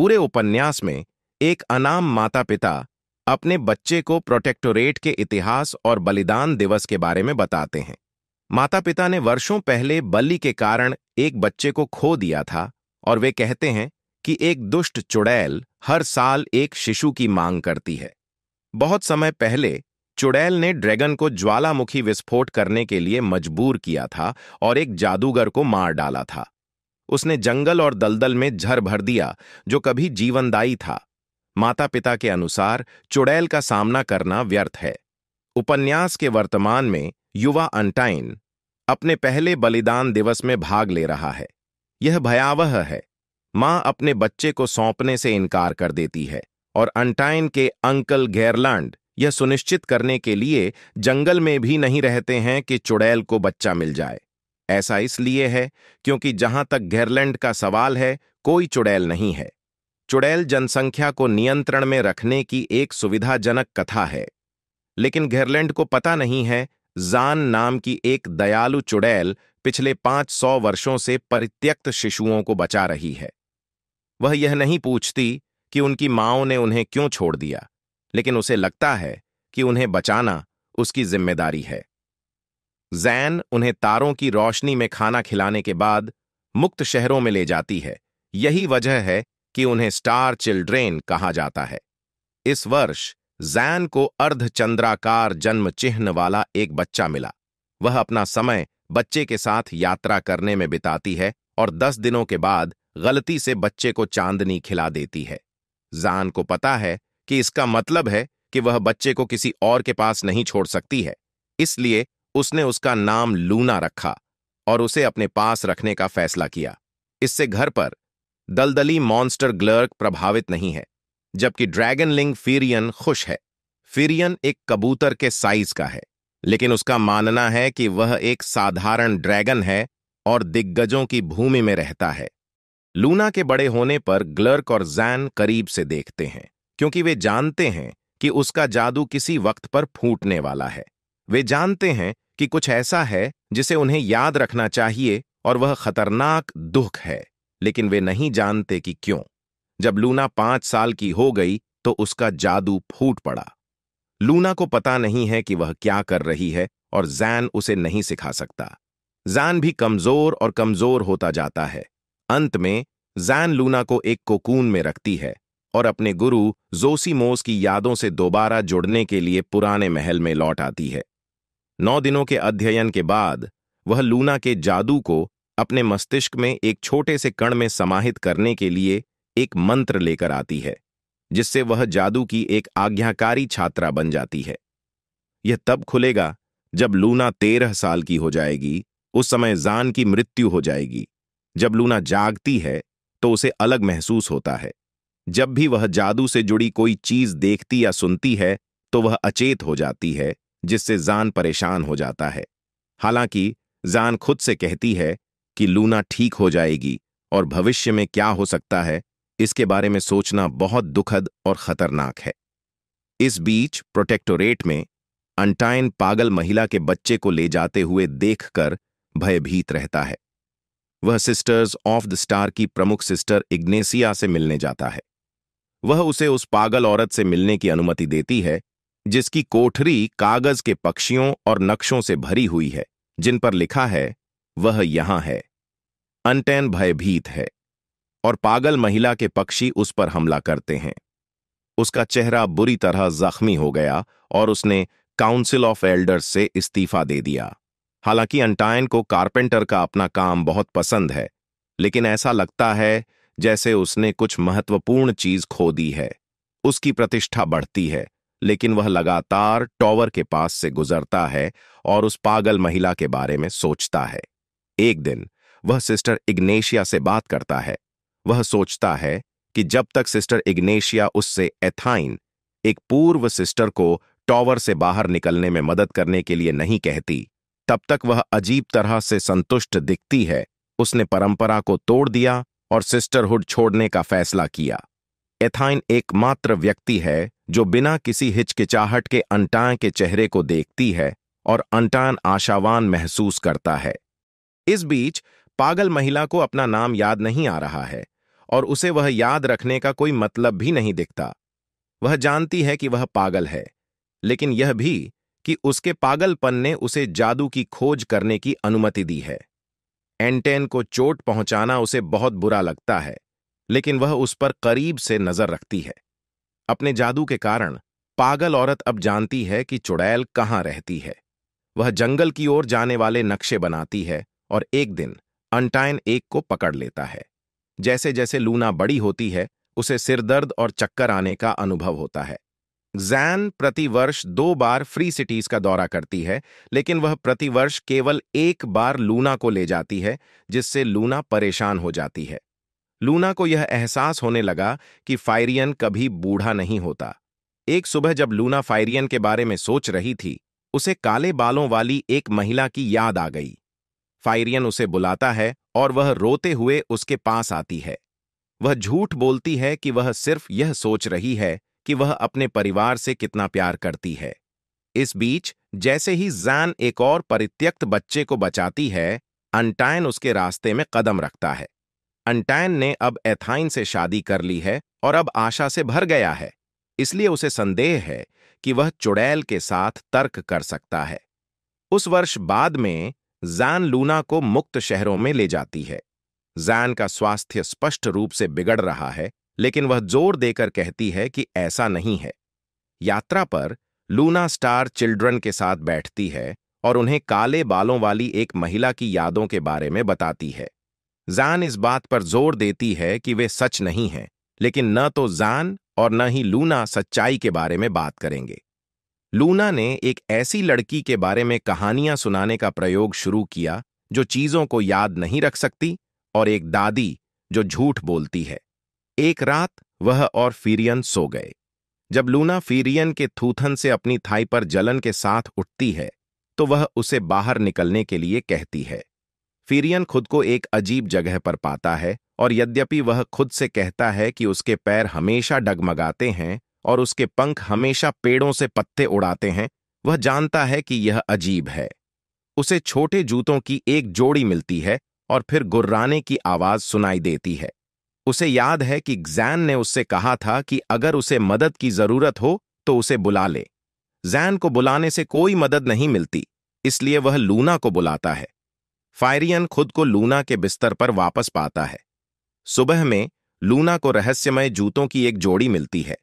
पूरे उपन्यास में एक अनाम माता पिता अपने बच्चे को प्रोटेक्टोरेट के इतिहास और बलिदान दिवस के बारे में बताते हैं माता पिता ने वर्षों पहले बल्ली के कारण एक बच्चे को खो दिया था और वे कहते हैं कि एक दुष्ट चुड़ैल हर साल एक शिशु की मांग करती है बहुत समय पहले चुड़ैल ने ड्रैगन को ज्वालामुखी विस्फोट करने के लिए मजबूर किया था और एक जादूगर को मार डाला था उसने जंगल और दलदल में झर भर दिया जो कभी जीवनदायी था माता पिता के अनुसार चुड़ैल का सामना करना व्यर्थ है उपन्यास के वर्तमान में युवा अंटाइन अपने पहले बलिदान दिवस में भाग ले रहा है यह भयावह है मां अपने बच्चे को सौंपने से इनकार कर देती है और अंटाइन के अंकल गैरलैंड यह सुनिश्चित करने के लिए जंगल में भी नहीं रहते हैं कि चुड़ैल को बच्चा मिल जाए ऐसा इसलिए है क्योंकि जहां तक घेरलैंड का सवाल है कोई चुड़ैल नहीं है चुड़ैल जनसंख्या को नियंत्रण में रखने की एक सुविधाजनक कथा है लेकिन घेरलैंड को पता नहीं है जान नाम की एक दयालु चुड़ैल पिछले 500 वर्षों से परित्यक्त शिशुओं को बचा रही है वह यह नहीं पूछती कि उनकी माओ ने उन्हें क्यों छोड़ दिया लेकिन उसे लगता है कि उन्हें बचाना उसकी जिम्मेदारी है जैन उन्हें तारों की रोशनी में खाना खिलाने के बाद मुक्त शहरों में ले जाती है यही वजह है कि उन्हें स्टार चिल्ड्रेन कहा जाता है इस वर्ष जैन को अर्धचंद्राकार जन्म चिन्ह वाला एक बच्चा मिला वह अपना समय बच्चे के साथ यात्रा करने में बिताती है और दस दिनों के बाद गलती से बच्चे को चांदनी खिला देती है जान को पता है कि इसका मतलब है कि वह बच्चे को किसी और के पास नहीं छोड़ सकती है इसलिए उसने उसका नाम लूना रखा और उसे अपने पास रखने का फैसला किया इससे घर पर दलदली मॉन्स्टर ग्लर्क प्रभावित नहीं है जबकि ड्रैगन लिंग फीरियन खुश है फीरियन एक कबूतर के साइज का है लेकिन उसका मानना है कि वह एक साधारण ड्रैगन है और दिग्गजों की भूमि में रहता है लूना के बड़े होने पर ग्लर्क और जैन करीब से देखते हैं क्योंकि वे जानते हैं कि उसका जादू किसी वक्त पर फूटने वाला है वे जानते हैं कि कुछ ऐसा है जिसे उन्हें याद रखना चाहिए और वह खतरनाक दुख है लेकिन वे नहीं जानते कि क्यों जब लूना पांच साल की हो गई तो उसका जादू फूट पड़ा लूना को पता नहीं है कि वह क्या कर रही है और जैन उसे नहीं सिखा सकता जैन भी कमजोर और कमजोर होता जाता है अंत में जैन लूना को एक कोकून में रखती है और अपने गुरु जोसीमोस की यादों से दोबारा जुड़ने के लिए पुराने महल में लौट आती है नौ दिनों के अध्ययन के बाद वह लूना के जादू को अपने मस्तिष्क में एक छोटे से कण में समाहित करने के लिए एक मंत्र लेकर आती है जिससे वह जादू की एक आज्ञाकारी छात्रा बन जाती है यह तब खुलेगा जब लूना तेरह साल की हो जाएगी उस समय जान की मृत्यु हो जाएगी जब लूना जागती है तो उसे अलग महसूस होता है जब भी वह जादू से जुड़ी कोई चीज देखती या सुनती है तो वह अचेत हो जाती है जिससे जान परेशान हो जाता है हालांकि जान खुद से कहती है कि लूना ठीक हो जाएगी और भविष्य में क्या हो सकता है इसके बारे में सोचना बहुत दुखद और खतरनाक है इस बीच प्रोटेक्टोरेट में अंटाइन पागल महिला के बच्चे को ले जाते हुए देखकर भयभीत रहता है वह सिस्टर्स ऑफ द स्टार की प्रमुख सिस्टर इग्नेसिया से मिलने जाता है वह उसे उस पागल औरत से मिलने की अनुमति देती है जिसकी कोठरी कागज के पक्षियों और नक्शों से भरी हुई है जिन पर लिखा है वह यहां है अनटैन भयभीत है और पागल महिला के पक्षी उस पर हमला करते हैं उसका चेहरा बुरी तरह जख्मी हो गया और उसने काउंसिल ऑफ एल्डर्स से इस्तीफा दे दिया हालांकि अंटायन को कारपेंटर का अपना काम बहुत पसंद है लेकिन ऐसा लगता है जैसे उसने कुछ महत्वपूर्ण चीज खो दी है उसकी प्रतिष्ठा बढ़ती है लेकिन वह लगातार टॉवर के पास से गुजरता है और उस पागल महिला के बारे में सोचता है एक दिन वह सिस्टर इग्नेशिया से बात करता है वह सोचता है कि जब तक सिस्टर इग्नेशिया उससे एथाइन एक पूर्व सिस्टर को टॉवर से बाहर निकलने में मदद करने के लिए नहीं कहती तब तक वह अजीब तरह से संतुष्ट दिखती है उसने परंपरा को तोड़ दिया और सिस्टरहुड छोड़ने का फैसला किया एथाइन एकमात्र व्यक्ति है जो बिना किसी हिचकिचाहट के अंटान के चेहरे को देखती है और अंटान आशावान महसूस करता है इस बीच पागल महिला को अपना नाम याद नहीं आ रहा है और उसे वह याद रखने का कोई मतलब भी नहीं दिखता वह जानती है कि वह पागल है लेकिन यह भी कि उसके पागलपन ने उसे जादू की खोज करने की अनुमति दी है एंटेन को चोट पहुंचाना उसे बहुत बुरा लगता है लेकिन वह उस पर करीब से नजर रखती है अपने जादू के कारण पागल औरत अब जानती है कि चुड़ैल कहाँ रहती है वह जंगल की ओर जाने वाले नक्शे बनाती है और एक दिन अंटाइन एक को पकड़ लेता है जैसे जैसे लूना बड़ी होती है उसे सिरदर्द और चक्कर आने का अनुभव होता है जैन प्रतिवर्ष दो बार फ्री सिटीज का दौरा करती है लेकिन वह प्रतिवर्ष केवल एक बार लूना को ले जाती है जिससे लूना परेशान हो जाती है लूना को यह एहसास होने लगा कि फायरियन कभी बूढ़ा नहीं होता एक सुबह जब लूना फायरियन के बारे में सोच रही थी उसे काले बालों वाली एक महिला की याद आ गई फायरियन उसे बुलाता है और वह रोते हुए उसके पास आती है वह झूठ बोलती है कि वह सिर्फ यह सोच रही है कि वह अपने परिवार से कितना प्यार करती है इस बीच जैसे ही जैन एक और परित्यक्त बच्चे को बचाती है अंटायन उसके रास्ते में कदम रखता है अंटैन ने अब एथाइन से शादी कर ली है और अब आशा से भर गया है इसलिए उसे संदेह है कि वह चुड़ैल के साथ तर्क कर सकता है उस वर्ष बाद में जैन लूना को मुक्त शहरों में ले जाती है जैन का स्वास्थ्य स्पष्ट रूप से बिगड़ रहा है लेकिन वह जोर देकर कहती है कि ऐसा नहीं है यात्रा पर लूना स्टार चिल्ड्रन के साथ बैठती है और उन्हें काले बालों वाली एक महिला की यादों के बारे में बताती है जान इस बात पर जोर देती है कि वे सच नहीं हैं लेकिन न तो जान और न ही लूना सच्चाई के बारे में बात करेंगे लूना ने एक ऐसी लड़की के बारे में कहानियां सुनाने का प्रयोग शुरू किया जो चीजों को याद नहीं रख सकती और एक दादी जो झूठ बोलती है एक रात वह और फीरियन सो गए जब लूना फीरियन के थूथन से अपनी थाई पर जलन के साथ उठती है तो वह उसे बाहर निकलने के लिए कहती है फीरियन खुद को एक अजीब जगह पर पाता है और यद्यपि वह खुद से कहता है कि उसके पैर हमेशा डगमगाते हैं और उसके पंख हमेशा पेड़ों से पत्ते उड़ाते हैं वह जानता है कि यह अजीब है उसे छोटे जूतों की एक जोड़ी मिलती है और फिर गुर्राने की आवाज सुनाई देती है उसे याद है कि जैन ने उससे कहा था कि अगर उसे मदद की जरूरत हो तो उसे बुला ले जैन को बुलाने से कोई मदद नहीं मिलती इसलिए वह लूना को बुलाता है फायरियन खुद को लूना के बिस्तर पर वापस पाता है सुबह में लूना को रहस्यमय जूतों की एक जोड़ी मिलती है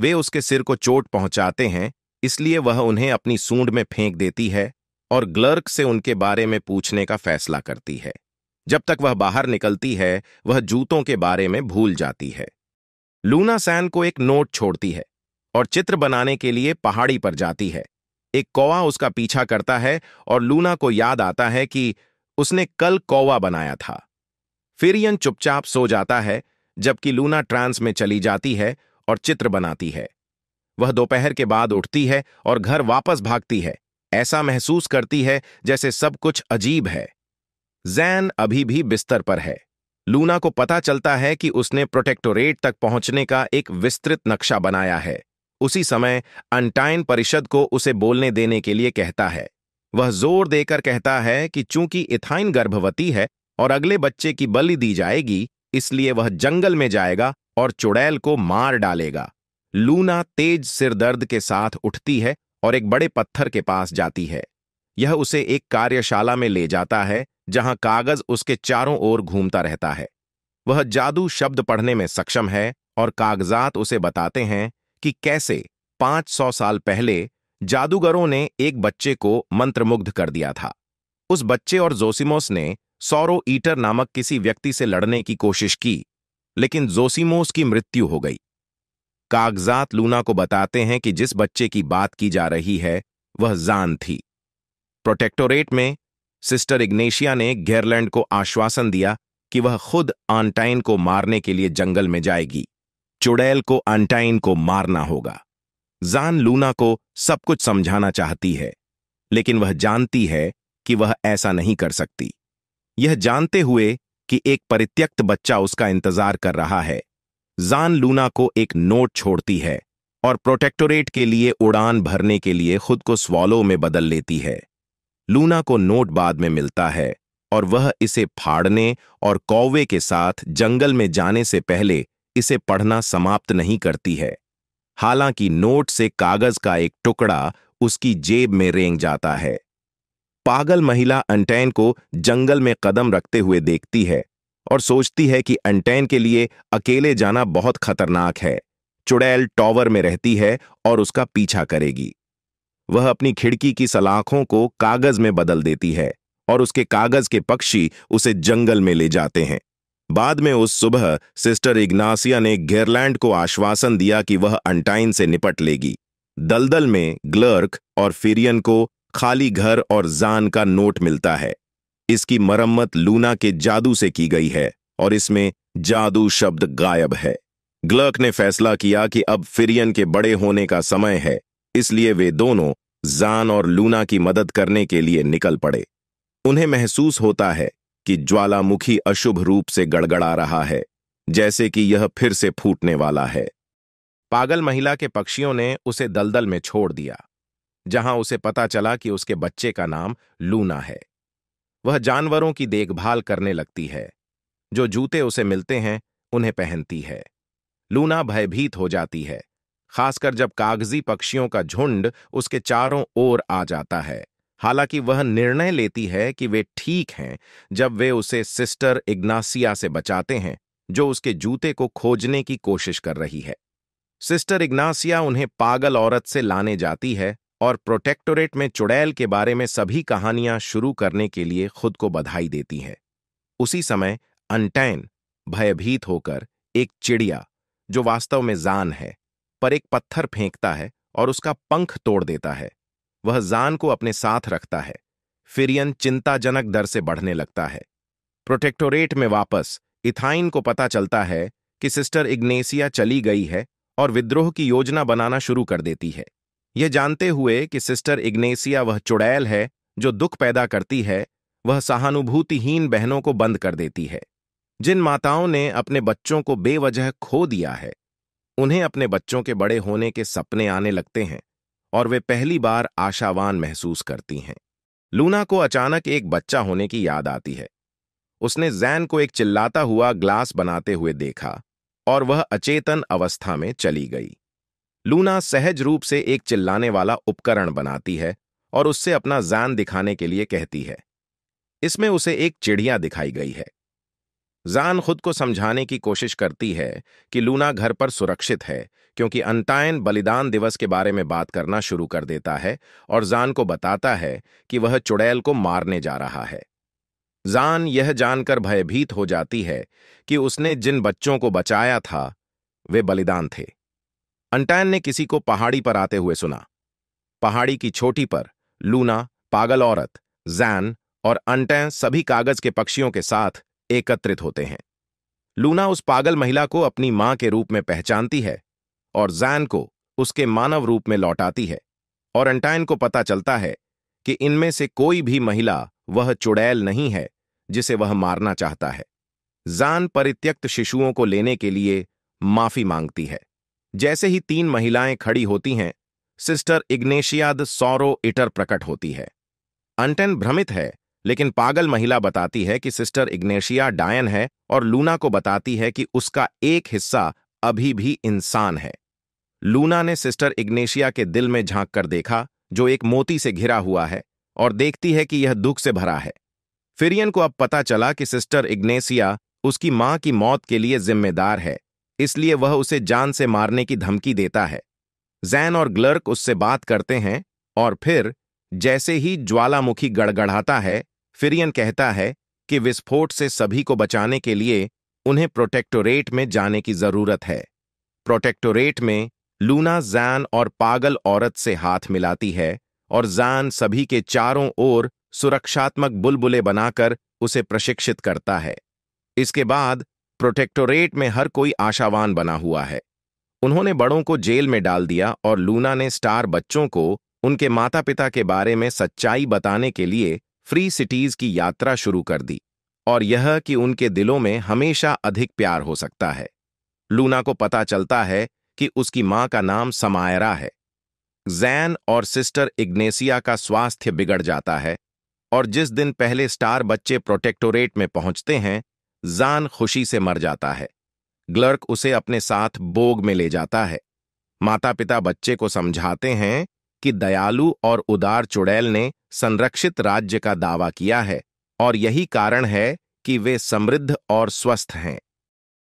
वे उसके सिर को चोट पहुंचाते हैं इसलिए वह उन्हें अपनी सूंड में फेंक देती है और ग्लर्क से उनके बारे में पूछने का फैसला करती है जब तक वह बाहर निकलती है वह जूतों के बारे में भूल जाती है लूना सैन को एक नोट छोड़ती है और चित्र बनाने के लिए पहाड़ी पर जाती है एक कौवा उसका पीछा करता है और लूना को याद आता है कि उसने कल कौवा बनाया था फिरियन चुपचाप सो जाता है जबकि लूना ट्रांस में चली जाती है और चित्र बनाती है वह दोपहर के बाद उठती है और घर वापस भागती है ऐसा महसूस करती है जैसे सब कुछ अजीब है जैन अभी भी बिस्तर पर है लूना को पता चलता है कि उसने प्रोटेक्टोरेट तक पहुंचने का एक विस्तृत नक्शा बनाया है उसी समय अंटाइन परिषद को उसे बोलने देने के लिए कहता है वह जोर देकर कहता है कि चूंकि इथाइन गर्भवती है और अगले बच्चे की बलि दी जाएगी इसलिए वह जंगल में जाएगा और चुड़ैल को मार डालेगा लूना तेज सिरदर्द के साथ उठती है और एक बड़े पत्थर के पास जाती है यह उसे एक कार्यशाला में ले जाता है जहां कागज उसके चारों ओर घूमता रहता है वह जादू शब्द पढ़ने में सक्षम है और कागजात उसे बताते हैं कि कैसे 500 साल पहले जादूगरों ने एक बच्चे को मंत्रमुग्ध कर दिया था उस बच्चे और जोसिमोस ने सौरो ईटर नामक किसी व्यक्ति से लड़ने की कोशिश की लेकिन जोसिमोस की मृत्यु हो गई कागजात लूना को बताते हैं कि जिस बच्चे की बात की जा रही है वह जान थी प्रोटेक्टोरेट में सिस्टर इग्नेशिया ने गेरलैंड को आश्वासन दिया कि वह खुद आंटाइन को मारने के लिए जंगल में जाएगी चुड़ैल को आंटाइन को मारना होगा जान लूना को सब कुछ समझाना चाहती है लेकिन वह जानती है कि वह ऐसा नहीं कर सकती यह जानते हुए कि एक परित्यक्त बच्चा उसका इंतजार कर रहा है जान लूना को एक नोट छोड़ती है और प्रोटेक्टोरेट के लिए उड़ान भरने के लिए खुद को स्वालो में बदल लेती है लूना को नोट बाद में मिलता है और वह इसे फाड़ने और कौवे के साथ जंगल में जाने से पहले इसे पढ़ना समाप्त नहीं करती है हालांकि नोट से कागज का एक टुकड़ा उसकी जेब में रेंग जाता है पागल महिला अंटैन को जंगल में कदम रखते हुए देखती है और सोचती है कि अंटैन के लिए अकेले जाना बहुत खतरनाक है चुड़ैल टॉवर में रहती है और उसका पीछा करेगी वह अपनी खिड़की की सलाखों को कागज में बदल देती है और उसके कागज के पक्षी उसे जंगल में ले जाते हैं बाद में उस सुबह सिस्टर इग्नासिया ने गेरलैंड को आश्वासन दिया कि वह अंटाइन से निपट लेगी दलदल में ग्लर्क और फिरियन को खाली घर और जान का नोट मिलता है इसकी मरम्मत लूना के जादू से की गई है और इसमें जादू शब्द गायब है ग्लर्क ने फैसला किया कि अब फिरियन के बड़े होने का समय है इसलिए वे दोनों जान और लूना की मदद करने के लिए निकल पड़े उन्हें महसूस होता है कि ज्वालामुखी अशुभ रूप से गड़गड़ा रहा है जैसे कि यह फिर से फूटने वाला है पागल महिला के पक्षियों ने उसे दलदल में छोड़ दिया जहां उसे पता चला कि उसके बच्चे का नाम लूना है वह जानवरों की देखभाल करने लगती है जो जूते उसे मिलते हैं उन्हें पहनती है लूना भयभीत हो जाती है खासकर जब कागजी पक्षियों का झुंड उसके चारों ओर आ जाता है हालांकि वह निर्णय लेती है कि वे ठीक हैं जब वे उसे सिस्टर इग्नासिया से बचाते हैं जो उसके जूते को खोजने की कोशिश कर रही है सिस्टर इग्नासिया उन्हें पागल औरत से लाने जाती है और प्रोटेक्टोरेट में चुड़ैल के बारे में सभी कहानियां शुरू करने के लिए खुद को बधाई देती है उसी समय अंटैन भयभीत होकर एक चिड़िया जो वास्तव में जान है पर एक पत्थर फेंकता है और उसका पंख तोड़ देता है वह जान को अपने साथ रखता है फिरियन चिंताजनक दर से बढ़ने लगता है प्रोटेक्टोरेट में वापस इथाइन को पता चलता है कि सिस्टर इग्नेसिया चली गई है और विद्रोह की योजना बनाना शुरू कर देती है यह जानते हुए कि सिस्टर इग्नेसिया वह चुड़ैल है जो दुख पैदा करती है वह सहानुभूतिहीन बहनों को बंद कर देती है जिन माताओं ने अपने बच्चों को बेवजह खो दिया है उन्हें अपने बच्चों के बड़े होने के सपने आने लगते हैं और वे पहली बार आशावान महसूस करती हैं लूना को अचानक एक बच्चा होने की याद आती है उसने जैन को एक चिल्लाता हुआ ग्लास बनाते हुए देखा और वह अचेतन अवस्था में चली गई लूना सहज रूप से एक चिल्लाने वाला उपकरण बनाती है और उससे अपना जैन दिखाने के लिए कहती है इसमें उसे एक चिड़िया दिखाई गई है जान खुद को समझाने की कोशिश करती है कि लूना घर पर सुरक्षित है क्योंकि अंतायन बलिदान दिवस के बारे में बात करना शुरू कर देता है और जान को बताता है कि वह चुड़ैल को मारने जा रहा है जान यह जानकर भयभीत हो जाती है कि उसने जिन बच्चों को बचाया था वे बलिदान थे अंटैन ने किसी को पहाड़ी पर आते हुए सुना पहाड़ी की छोटी पर लूना पागल औरत जैन और अंटैन सभी कागज के पक्षियों के साथ एकत्रित होते हैं लूना उस पागल महिला को अपनी मां के रूप में पहचानती है और जैन को उसके मानव रूप में लौटाती है और एंटाइन को पता चलता है कि इनमें से कोई भी महिला वह चुड़ैल नहीं है जिसे वह मारना चाहता है जान परित्यक्त शिशुओं को लेने के लिए माफी मांगती है जैसे ही तीन महिलाएं खड़ी होती हैं सिस्टर इग्नेशियाद सौरो इटर प्रकट होती है अंटन भ्रमित है लेकिन पागल महिला बताती है कि सिस्टर इग्नेशिया डायन है और लूना को बताती है कि उसका एक हिस्सा अभी भी इंसान है लूना ने सिस्टर इग्नेशिया के दिल में झांक कर देखा जो एक मोती से घिरा हुआ है और देखती है कि यह दुख से भरा है फिरियन को अब पता चला कि सिस्टर इग्नेशिया उसकी मां की मौत के लिए जिम्मेदार है इसलिए वह उसे जान से मारने की धमकी देता है जैन और ग्लर्क उससे बात करते हैं और फिर जैसे ही ज्वालामुखी गड़गड़ाता है फिरियन कहता है कि विस्फोट से सभी को बचाने के लिए उन्हें प्रोटेक्टोरेट में जाने की जरूरत है प्रोटेक्टोरेट में लूना जैन और पागल औरत से हाथ मिलाती है और जैन सभी के चारों ओर सुरक्षात्मक बुलबुले बनाकर उसे प्रशिक्षित करता है इसके बाद प्रोटेक्टोरेट में हर कोई आशावान बना हुआ है उन्होंने बड़ों को जेल में डाल दिया और लूना ने स्टार बच्चों को उनके माता पिता के बारे में सच्चाई बताने के लिए फ्री सिटीज की यात्रा शुरू कर दी और यह कि उनके दिलों में हमेशा अधिक प्यार हो सकता है लूना को पता चलता है कि उसकी मां का नाम समायरा है जैन और सिस्टर इग्नेसिया का स्वास्थ्य बिगड़ जाता है और जिस दिन पहले स्टार बच्चे प्रोटेक्टोरेट में पहुंचते हैं जान खुशी से मर जाता है ग्लर्क उसे अपने साथ बोग में ले जाता है माता पिता बच्चे को समझाते हैं कि दयालु और उदार चुड़ैल ने संरक्षित राज्य का दावा किया है और यही कारण है कि वे समृद्ध और स्वस्थ हैं